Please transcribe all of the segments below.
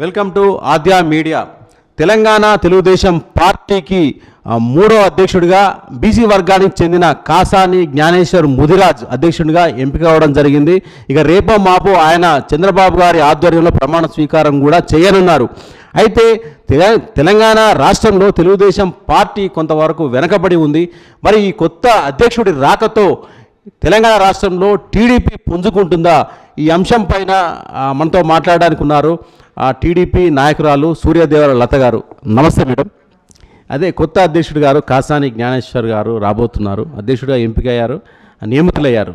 welcome to Adya media Telangana Telugu Desam పార్టీకి మూడో అధ్యక్షుడిగా బీసీ వర్గానికి చెందిన కాసాని జ్ఞానేశ్వర్ ముదిరాజ్ అధ్యక్షుడిగా ఎంపిక అవడం జరిగింది ఇక రేపో మాపో ఆయన చంద్రబాబు గారి ఆధ్వర్యంలో ప్రమాణ స్వీకారం కూడా చేయనున్నారు అయితే తెలంగాణ రాష్ట్రంలో తెలుగుదేశం పార్టీ కొంతవరకు వెనకబడి ఉంది మరి ఈ కొత్త అధ్యక్షుడి రాకతో తెలంగాణ రాష్ట్రంలో టీడీపీ పుంజుకుంటుందా ఈ అంశం పైన మనతో మాట్లాడడానికి ఉన్నారు టీడీపీ నాయకురాలు సూర్యదేవర లత గారు నమస్తే మేడం అదే కొత్త అధ్యక్షుడు గారు కాసాని జ్ఞానేశ్వర్ గారు రాబోతున్నారు అధ్యక్షుడిగా ఎంపికయ్యారు నియమితులయ్యారు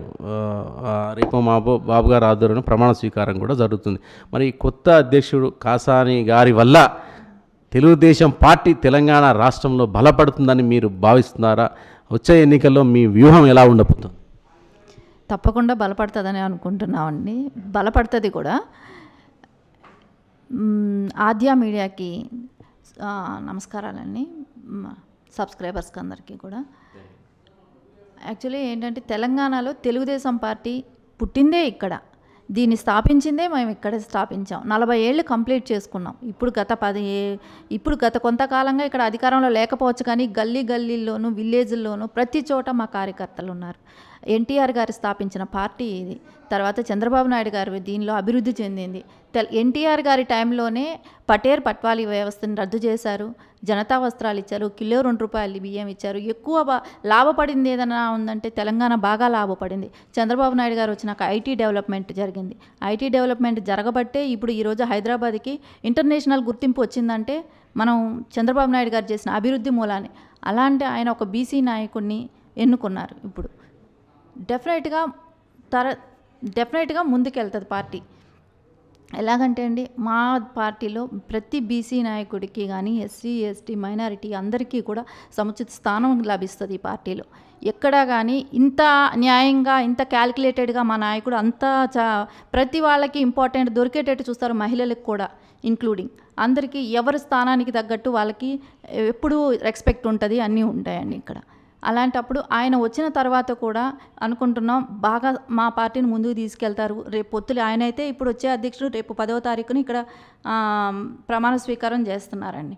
రేపు మాబో బాబు గారు ఆధ్వర్యంలో ప్రమాణ స్వీకారం కూడా జరుగుతుంది మరి కొత్త అధ్యక్షుడు కాసాని గారి వల్ల తెలుగుదేశం పార్టీ తెలంగాణ రాష్ట్రంలో బలపడుతుందని మీరు భావిస్తున్నారా వచ్చే ఎన్నికల్లో మీ వ్యూహం ఎలా ఉండబోతుంది తప్పకుండా బలపడుతుందని అనుకుంటున్నామండి బలపడుతుంది కూడా ఆద్య మీడియాకి నమస్కారాలండి సబ్స్క్రైబర్స్కి అందరికీ కూడా యాక్చువల్లీ ఏంటంటే తెలంగాణలో తెలుగుదేశం పార్టీ పుట్టిందే ఇక్కడ దీన్ని స్థాపించిందే మేము ఇక్కడే స్థాపించాం నలభై ఏళ్ళు కంప్లీట్ చేసుకున్నాం ఇప్పుడు గత పది ఇప్పుడు గత కొంతకాలంగా ఇక్కడ అధికారంలో లేకపోవచ్చు కానీ గల్లీ గల్లీల్లోనూ విలేజ్ల్లోనూ ప్రతి చోట మా కార్యకర్తలు ఉన్నారు ఎన్టీఆర్ గారు స్థాపించిన పార్టీ ఇది తర్వాత చంద్రబాబు నాయుడు గారు దీనిలో అభివృద్ధి చెందింది తెల్ ఎన్టీఆర్ గారి టైంలోనే పటేర్ పట్వాలీ వ్యవస్థను రద్దు చేశారు జనతా వస్త్రాలు ఇచ్చారు కిలో రెండు రూపాయలు బియ్యం ఇచ్చారు ఎక్కువ లాభపడింది ఏదైనా ఉందంటే తెలంగాణ బాగా లాభపడింది చంద్రబాబు నాయుడు గారు వచ్చినాక ఐటీ డెవలప్మెంట్ జరిగింది ఐటీ డెవలప్మెంట్ జరగబట్టే ఇప్పుడు ఈరోజు హైదరాబాద్కి ఇంటర్నేషనల్ గుర్తింపు వచ్చిందంటే మనం చంద్రబాబు నాయుడు గారు చేసిన అభివృద్ధి మూలాన్ని అలాంటి ఆయన ఒక బీసీ నాయకుడిని ఎన్నుకున్నారు ఇప్పుడు డెఫినెట్గా తర డెఫినెట్గా ముందుకెళ్తుంది పార్టీ ఎలాగంటే అండి మా పార్టీలో ప్రతి బీసీ నాయకుడికి కానీ ఎస్సీ ఎస్టీ మైనారిటీ అందరికీ కూడా సముచిత స్థానం లభిస్తుంది ఈ పార్టీలో ఎక్కడా కానీ ఇంత న్యాయంగా ఇంత క్యాలిక్యులేటెడ్గా మా నాయకుడు అంత ప్రతి వాళ్ళకి ఇంపార్టెంట్ దొరికేటట్టు చూస్తారు మహిళలకు కూడా ఇంక్లూడింగ్ అందరికీ ఎవరి స్థానానికి తగ్గట్టు వాళ్ళకి ఎప్పుడూ రెస్పెక్ట్ ఉంటుంది అన్నీ ఉంటాయండి ఇక్కడ అలాంటప్పుడు ఆయన వచ్చిన తర్వాత కూడా అనుకుంటున్నాం బాగా మా పార్టీని ముందుకు తీసుకెళ్తారు రేపు పొత్తులు ఆయన అయితే ఇప్పుడు వచ్చే అధ్యక్షుడు రేపు పదవ తారీఖున ఇక్కడ ప్రమాణ స్వీకారం చేస్తున్నారండి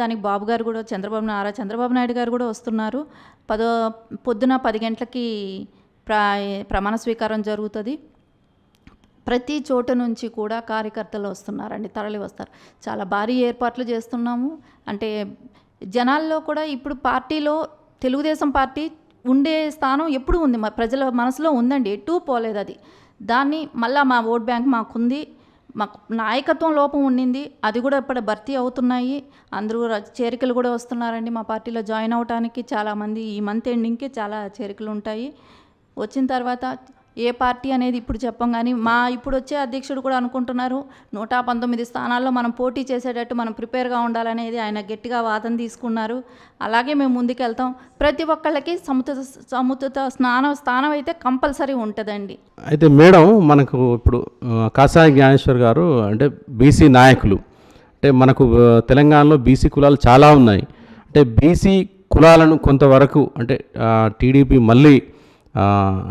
దానికి బాబు గారు కూడా చంద్రబాబు నారా చంద్రబాబు నాయుడు గారు కూడా వస్తున్నారు పదో పొద్దున పది గంటలకి ప్ర ప్రమాణ స్వీకారం జరుగుతుంది ప్రతి చోట నుంచి కూడా కార్యకర్తలు వస్తున్నారండి తరలి వస్తారు చాలా భారీ ఏర్పాట్లు చేస్తున్నాము అంటే జనాల్లో కూడా ఇప్పుడు పార్టీలో తెలుగుదేశం పార్టీ ఉండే స్థానం ఎప్పుడు ఉంది మా ప్రజల మనసులో ఉందండి ఎటు పోలేదు అది దాన్ని మళ్ళీ మా ఓట్ బ్యాంక్ మాకుంది మాకు నాయకత్వం లోపం ఉండింది అది కూడా ఇప్పుడు భర్తీ అవుతున్నాయి అందరూ చేరికలు కూడా వస్తున్నారండి మా పార్టీలో జాయిన్ అవడానికి చాలామంది ఈ మంత్ ఎండింగ్కి చాలా చేరికలు ఉంటాయి వచ్చిన తర్వాత ఏ పార్టీ అనేది ఇప్పుడు చెప్పం కానీ మా ఇప్పుడు వచ్చే అధ్యక్షుడు కూడా అనుకుంటున్నారు నూట పంతొమ్మిది స్థానాల్లో మనం పోటీ చేసేటట్టు మనం ప్రిపేర్గా ఉండాలనేది ఆయన గట్టిగా వాదన తీసుకున్నారు అలాగే మేము ముందుకెళ్తాం ప్రతి ఒక్కళ్ళకి సముద్ర సముద్రత స్నానం స్థానం అయితే కంపల్సరీ ఉంటుందండి అయితే మేడం మనకు ఇప్పుడు కాసాయి జ్ఞానేశ్వర్ గారు అంటే బీసీ నాయకులు అంటే మనకు తెలంగాణలో బీసీ కులాలు చాలా ఉన్నాయి అంటే బీసీ కులాలను కొంతవరకు అంటే టీడీపీ మళ్ళీ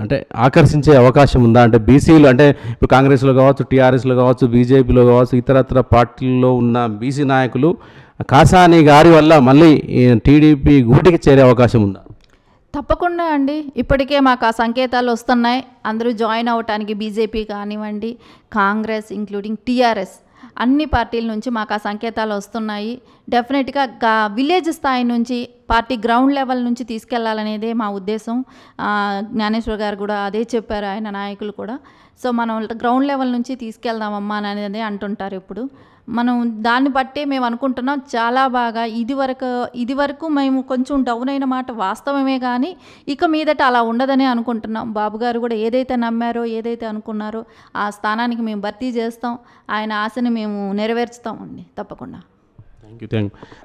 అంటే ఆకర్షించే అవకాశం ఉందా అంటే బీసీలు అంటే ఇప్పుడు కాంగ్రెస్లో కావచ్చు టీఆర్ఎస్లో కావచ్చు బీజేపీలో కావచ్చు ఇతరత్ర పార్టీల్లో ఉన్న బీసీ నాయకులు కాసాని గారి వల్ల మళ్ళీ టీడీపీ గూటికి చేరే అవకాశం ఉందా తప్పకుండా అండి ఇప్పటికే మాకు ఆ సంకేతాలు వస్తున్నాయి అందరూ జాయిన్ అవ్వటానికి బీజేపీ కానివ్వండి కాంగ్రెస్ ఇంక్లూడింగ్ టీఆర్ఎస్ అన్ని పార్టీల నుంచి మాకు ఆ సంకేతాలు వస్తున్నాయి డెఫినెట్గా విలేజ్ స్థాయి నుంచి పార్టీ గ్రౌండ్ లెవెల్ నుంచి తీసుకెళ్లాలనేదే మా ఉద్దేశం జ్ఞానేశ్వర్ గారు కూడా అదే చెప్పారు ఆయన నాయకులు కూడా సో మనం గ్రౌండ్ లెవెల్ నుంచి తీసుకెళ్దామమ్మా అనేది అంటుంటారు ఇప్పుడు మనం దాన్ని బట్టే మేము అనుకుంటున్నాం చాలా బాగా ఇది వరకు ఇది వరకు మేము కొంచెం డౌన్ అయిన మాట వాస్తవమే కానీ ఇక మీదట అలా ఉండదని అనుకుంటున్నాం బాబు గారు కూడా ఏదైతే నమ్మారో ఏదైతే అనుకున్నారో ఆ స్థానానికి మేము భర్తీ చేస్తాం ఆయన ఆశని మేము నెరవేర్చుతామండి తప్పకుండా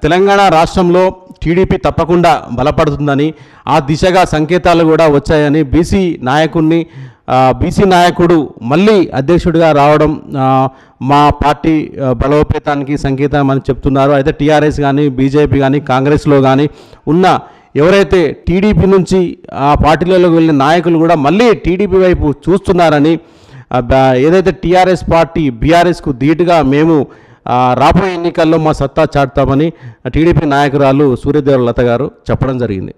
తెలంగాణ రాష్ట్రంలో టీడీపీ తప్పకుండా బలపడుతుందని ఆ దిశగా సంకేతాలు కూడా వచ్చాయని బీసీ నాయకుడిని బీసీ నాయకుడు మళ్ళీ అధ్యక్షుడిగా రావడం మా పార్టీ బలోపేతానికి సంకేతం అని చెప్తున్నారు అయితే టీఆర్ఎస్ కానీ బీజేపీ కానీ కాంగ్రెస్లో కానీ ఉన్న ఎవరైతే టీడీపీ నుంచి ఆ పార్టీలలోకి వెళ్ళిన నాయకులు కూడా మళ్ళీ టీడీపీ వైపు చూస్తున్నారని ఏదైతే టీఆర్ఎస్ పార్టీ బీఆర్ఎస్కు ధీటుగా మేము రాబోయే ఎన్నికల్లో మా సత్తా చాటుతామని టీడీపీ నాయకురాలు సూర్యదేవ లత గారు చెప్పడం జరిగింది